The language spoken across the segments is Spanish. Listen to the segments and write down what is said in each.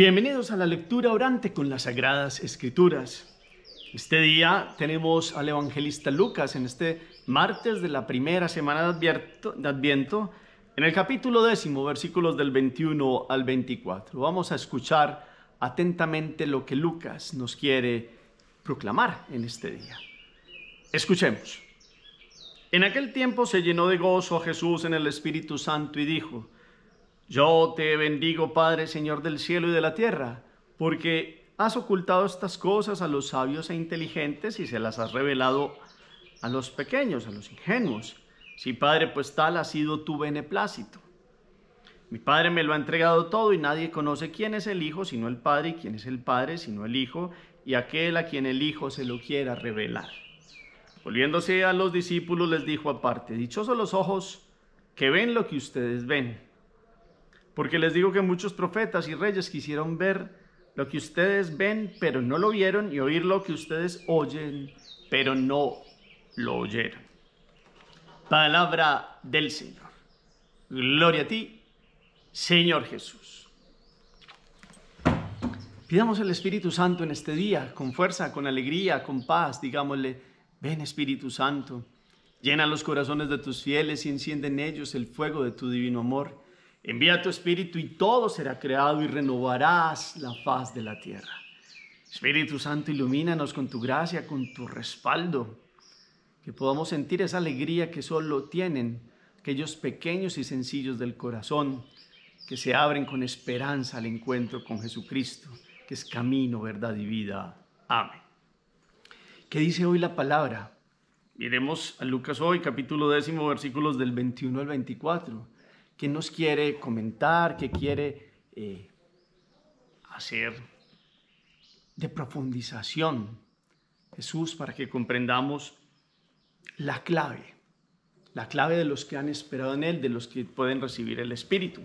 Bienvenidos a la lectura orante con las Sagradas Escrituras. Este día tenemos al evangelista Lucas en este martes de la primera semana de, Adviento, en el capítulo décimo, versículos del 21 al 24. Vamos a escuchar atentamente lo que Lucas nos quiere proclamar en este día. Escuchemos. En aquel tiempo se llenó de gozo a Jesús en el Espíritu Santo y dijo, yo te bendigo, Padre, Señor del cielo y de la tierra, porque has ocultado estas cosas a los sabios e inteligentes y se las has revelado a los pequeños, a los ingenuos. Sí, Padre, pues tal ha sido tu beneplácito. Mi Padre me lo ha entregado todo y nadie conoce quién es el Hijo sino el Padre y quién es el Padre sino el Hijo y aquel a quien el Hijo se lo quiera revelar. Volviéndose a los discípulos les dijo aparte, dichosos los ojos que ven lo que ustedes ven porque les digo que muchos profetas y reyes quisieron ver lo que ustedes ven, pero no lo vieron, y oír lo que ustedes oyen, pero no lo oyeron. Palabra del Señor. Gloria a ti, Señor Jesús. Pidamos el Espíritu Santo en este día, con fuerza, con alegría, con paz, digámosle, ven Espíritu Santo, llena los corazones de tus fieles y enciende en ellos el fuego de tu divino amor. Envía tu Espíritu y todo será creado y renovarás la faz de la tierra. Espíritu Santo, ilumínanos con tu gracia, con tu respaldo, que podamos sentir esa alegría que solo tienen aquellos pequeños y sencillos del corazón que se abren con esperanza al encuentro con Jesucristo, que es camino, verdad y vida. Amén. ¿Qué dice hoy la palabra? Miremos a Lucas hoy, capítulo décimo, versículos del 21 al 24 que nos quiere comentar, que quiere eh, hacer de profundización. Jesús, para que comprendamos la clave, la clave de los que han esperado en Él, de los que pueden recibir el Espíritu.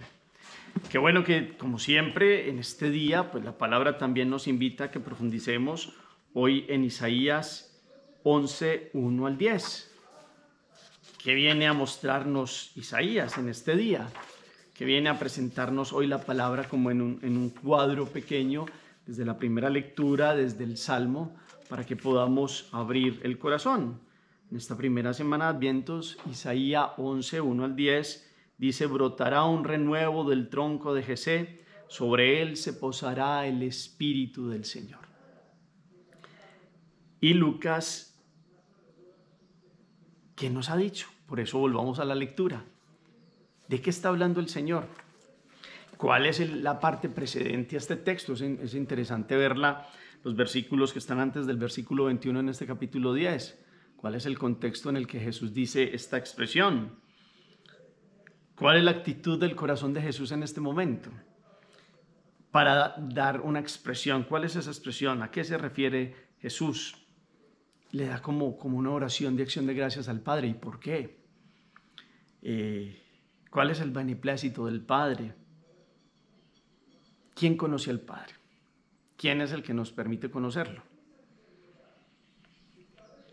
Qué bueno que, como siempre, en este día, pues la palabra también nos invita a que profundicemos hoy en Isaías 11, 1 al 10 que viene a mostrarnos Isaías en este día, que viene a presentarnos hoy la palabra como en un, cuadro pequeño, desde la primera lectura, desde el Salmo, para que podamos abrir el corazón. En esta primera semana de advientos Isaías 11, 1 al 10, dice, brotará un renuevo del tronco de Jesé, sobre él se posará el Espíritu del Señor. Y Lucas, ¿qué nos ha dicho? Por eso volvamos a la lectura. ¿De qué está hablando el Señor? ¿Cuál es la parte precedente a este texto? Es, interesante verla, los versículos que están antes del versículo 21 en este capítulo 10. ¿Cuál es el contexto en el que Jesús dice esta expresión? ¿Cuál es la actitud del corazón de Jesús en este momento? Para dar una expresión. ¿Cuál es esa expresión? ¿A qué se refiere Jesús? le da como, como una oración de acción de gracias al Padre. ¿Y por qué? Eh, ¿Cuál es el beneplácito del Padre? ¿Quién conoce al Padre? ¿Quién es el que nos permite conocerlo?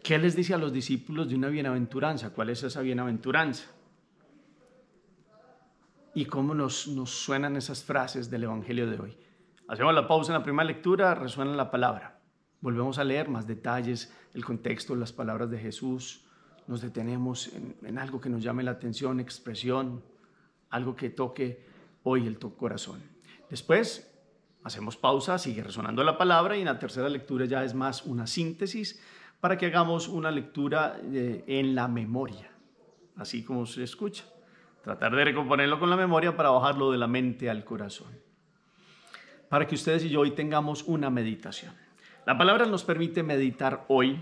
¿Qué les dice a los discípulos de una bienaventuranza? ¿Cuál es esa bienaventuranza? Y cómo nos, nos suenan esas frases del Evangelio de hoy. Hacemos la pausa en la primera lectura, resuena la palabra. Volvemos a leer más detalles, el contexto, las palabras de Jesús. Nos detenemos en, algo que nos llame la atención, expresión, algo que toque hoy el corazón. Después hacemos pausa, sigue resonando la palabra y en la tercera lectura ya es más una síntesis para que hagamos una lectura eh, en la memoria, así como se escucha. Tratar de recomponerlo con la memoria para bajarlo de la mente al corazón. Para que ustedes y yo hoy tengamos una meditación. La palabra nos permite meditar hoy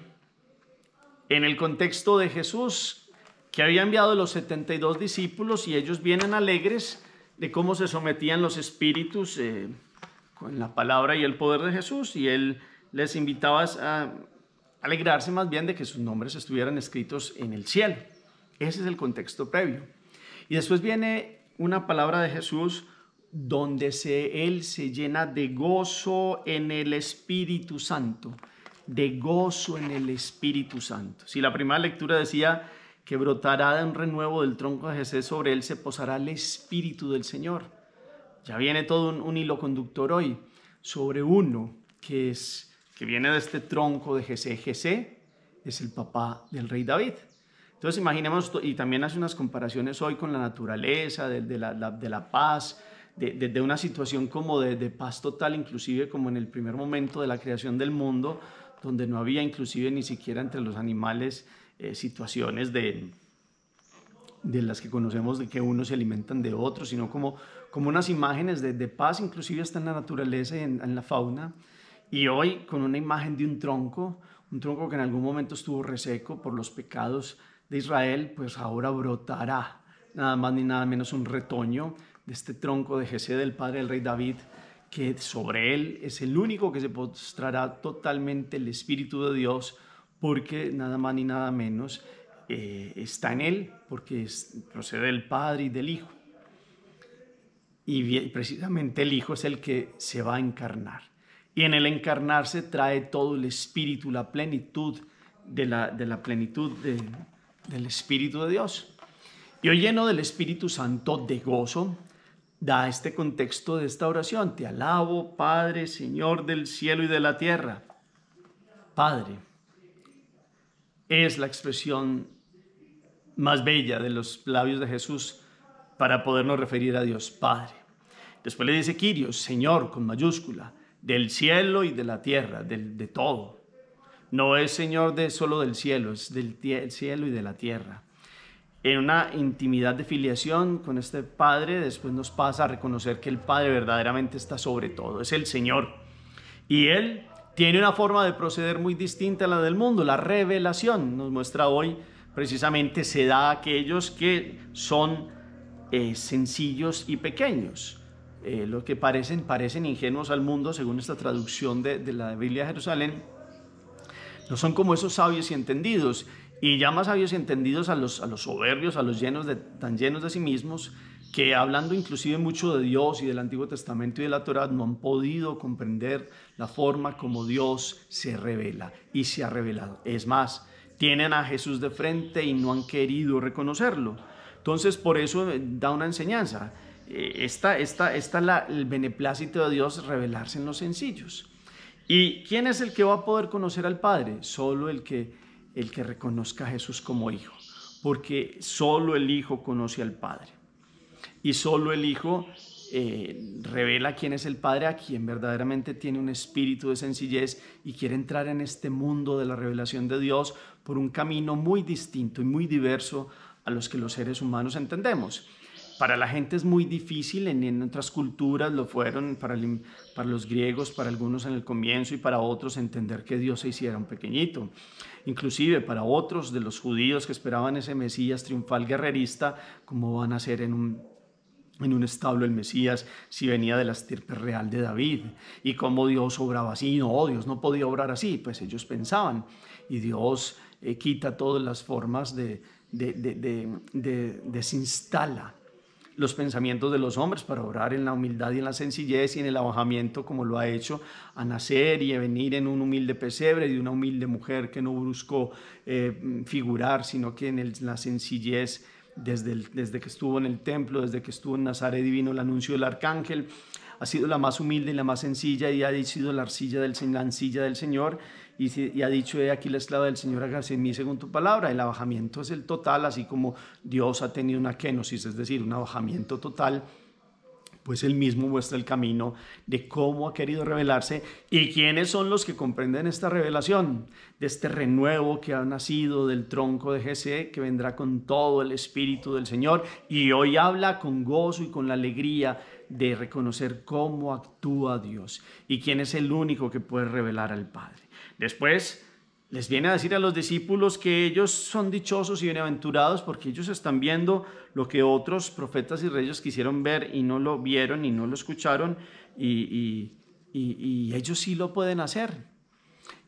en el contexto de Jesús que había enviado los 72 discípulos y ellos vienen alegres de cómo se sometían los espíritus eh, con la palabra y el poder de Jesús y él les invitaba a alegrarse más bien de que sus nombres estuvieran escritos en el cielo. Ese es el contexto previo. Y después viene una palabra de Jesús donde se, Él se llena de gozo en el Espíritu Santo, de gozo en el Espíritu Santo. Si la primera lectura decía que brotará de un renuevo del tronco de Jesús, sobre Él se posará el Espíritu del Señor. Ya viene todo un, hilo conductor hoy sobre uno que, es, que viene de este tronco de Jesús. Jesús es el papá del rey David. Entonces imaginemos, y también hace unas comparaciones hoy con la naturaleza, de la paz, de, una situación como de, paz total, inclusive como en el primer momento de la creación del mundo, donde no había inclusive ni siquiera entre los animales eh, situaciones de, las que conocemos de que unos se alimentan de otros, sino como, unas imágenes de, paz, inclusive hasta en la naturaleza y en, la fauna. Y hoy con una imagen de un tronco, un tronco que en algún momento estuvo reseco por los pecados de Israel, pues ahora brotará nada más ni nada menos un retoño este tronco de Jesé del padre el rey David, que sobre él es el único que se postrará totalmente el Espíritu de Dios, porque nada más ni nada menos eh, está en él, porque procede del Padre y del Hijo. Y precisamente el Hijo es el que se va a encarnar. Y en el encarnarse trae todo el espíritu, la plenitud de la, de la plenitud del Espíritu de Dios. Yo lleno del Espíritu Santo de gozo, da este contexto de esta oración. Te alabo, Padre, Señor del cielo y de la tierra. Padre es la expresión más bella de los labios de Jesús para podernos referir a Dios Padre. Después le dice Quirios, Señor con mayúscula, del cielo y de la tierra, del, de todo. No es Señor de solo del cielo, es del cielo y de la tierra en una intimidad de filiación con este Padre, después nos pasa a reconocer que el Padre verdaderamente está sobre todo, es el Señor. Y Él tiene una forma de proceder muy distinta a la del mundo, la revelación nos muestra hoy precisamente se da a aquellos que son eh, sencillos y pequeños. Eh, lo que parecen, parecen ingenuos al mundo, según esta traducción de la Biblia de Jerusalén, no son como esos sabios y entendidos. Y más sabios y entendidos a los, a los soberbios, a los llenos de, tan llenos de sí mismos, que hablando inclusive mucho de Dios y del Antiguo Testamento y de la Torá, no han podido comprender la forma como Dios se revela y se ha revelado. Es más, tienen a Jesús de frente y no han querido reconocerlo. Entonces, por eso eh, da una enseñanza. Eh, Está esta, esta la, el beneplácito de Dios revelarse en los sencillos. ¿Y quién es el que va a poder conocer al Padre? Solo el que el que reconozca a Jesús como Hijo, porque solo el Hijo conoce al Padre y solo el Hijo eh, revela quién es el Padre, a quien verdaderamente tiene un espíritu de sencillez y quiere entrar en este mundo de la revelación de Dios por un camino muy distinto y muy diverso a los que los seres humanos entendemos para la gente es muy difícil, en, otras culturas lo fueron para, los griegos, para algunos en el comienzo y para otros entender que Dios se hiciera un pequeñito. Inclusive para otros de los judíos que esperaban ese Mesías triunfal guerrerista, como van a ser en un, establo el Mesías si venía de la estirpe real de David y cómo Dios obraba así, no, Dios no podía obrar así, pues ellos pensaban y Dios eh, quita todas las formas de desinstala los pensamientos de los hombres para orar en la humildad y en la sencillez y en el abajamiento como lo ha hecho a nacer y a venir en un humilde pesebre de una humilde mujer que no buscó eh, figurar, sino que en la sencillez desde, desde que estuvo en el templo, desde que estuvo en Nazaret divino el anuncio del arcángel, ha sido la más humilde y la más sencilla y ha sido la arcilla del, la del Señor y, ha dicho, aquí la esclava del Señor, hágase en mí según tu palabra. El abajamiento es el total, así como Dios ha tenido una kenosis, es decir, un abajamiento total pues él mismo muestra el camino de cómo ha querido revelarse y quiénes son los que comprenden esta revelación, de este renuevo que ha nacido del tronco de Jesús, que vendrá con todo el Espíritu del Señor y hoy habla con gozo y con la alegría de reconocer cómo actúa Dios y quién es el único que puede revelar al Padre. Después les viene a decir a los discípulos que ellos son dichosos y bienaventurados porque ellos están viendo lo que otros profetas y reyes quisieron ver y no lo vieron y no lo escucharon y, ellos sí lo pueden hacer.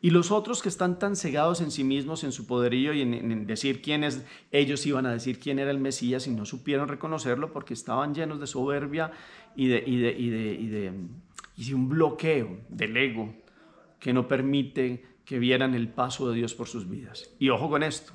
Y los otros que están tan cegados en sí mismos, en su poderío y en, decir quién es, ellos iban a decir quién era el Mesías y no supieron reconocerlo porque estaban llenos de soberbia y de, de, de un bloqueo del ego que no permite que vieran el paso de Dios por sus vidas. Y ojo con esto,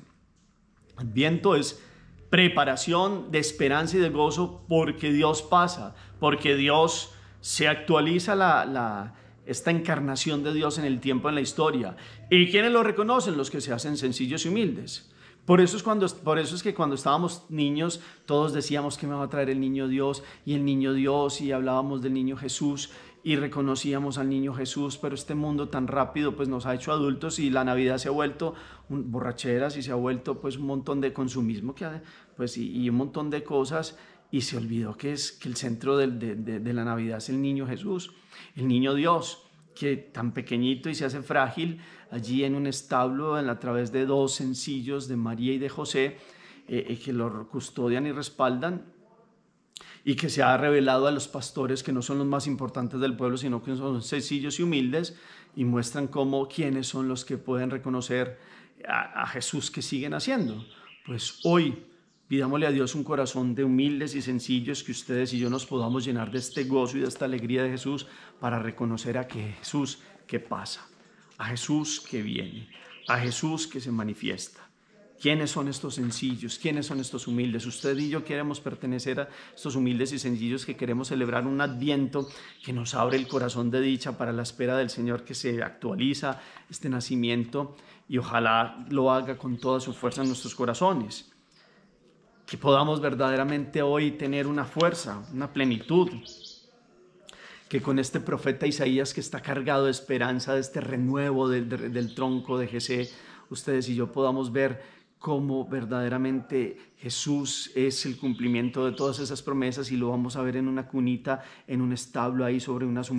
viento es preparación de esperanza y de gozo porque Dios pasa, porque Dios se actualiza la, esta encarnación de Dios en el tiempo, en la historia. ¿Y quiénes lo reconocen? Los que se hacen sencillos y humildes. Por eso, es cuando, por eso es que cuando estábamos niños todos decíamos que me va a traer el niño Dios y el niño Dios y hablábamos del niño Jesús y reconocíamos al niño Jesús, pero este mundo tan rápido pues nos ha hecho adultos y la Navidad se ha vuelto un, borracheras y se ha vuelto pues un montón de consumismo que pues y, un montón de cosas y se olvidó que es que el centro de, la Navidad es el niño Jesús, el niño Dios que tan pequeñito y se hace frágil allí en un establo a través de dos sencillos de María y de José eh, eh, que lo custodian y respaldan y que se ha revelado a los pastores que no son los más importantes del pueblo, sino que son sencillos y humildes y muestran cómo quienes son los que pueden reconocer a, Jesús que siguen haciendo. Pues hoy pidámosle a Dios un corazón de humildes y sencillos que ustedes y yo nos podamos llenar de este gozo y de esta alegría de Jesús para reconocer a que Jesús que pasa, a Jesús que viene, a Jesús que se manifiesta. ¿Quiénes son estos sencillos? ¿Quiénes son estos humildes? Usted y yo queremos pertenecer a estos humildes y sencillos que queremos celebrar un adviento que nos abre el corazón de dicha para la espera del Señor que se actualiza este nacimiento y ojalá lo haga con toda su fuerza en nuestros corazones. Que podamos verdaderamente hoy tener una fuerza, una plenitud, que con este profeta Isaías que está cargado de esperanza, de este renuevo del, tronco de Jesús, ustedes y yo podamos ver cómo verdaderamente Jesús es el cumplimiento de todas esas promesas y lo vamos a ver en una cunita, en un establo ahí sobre unas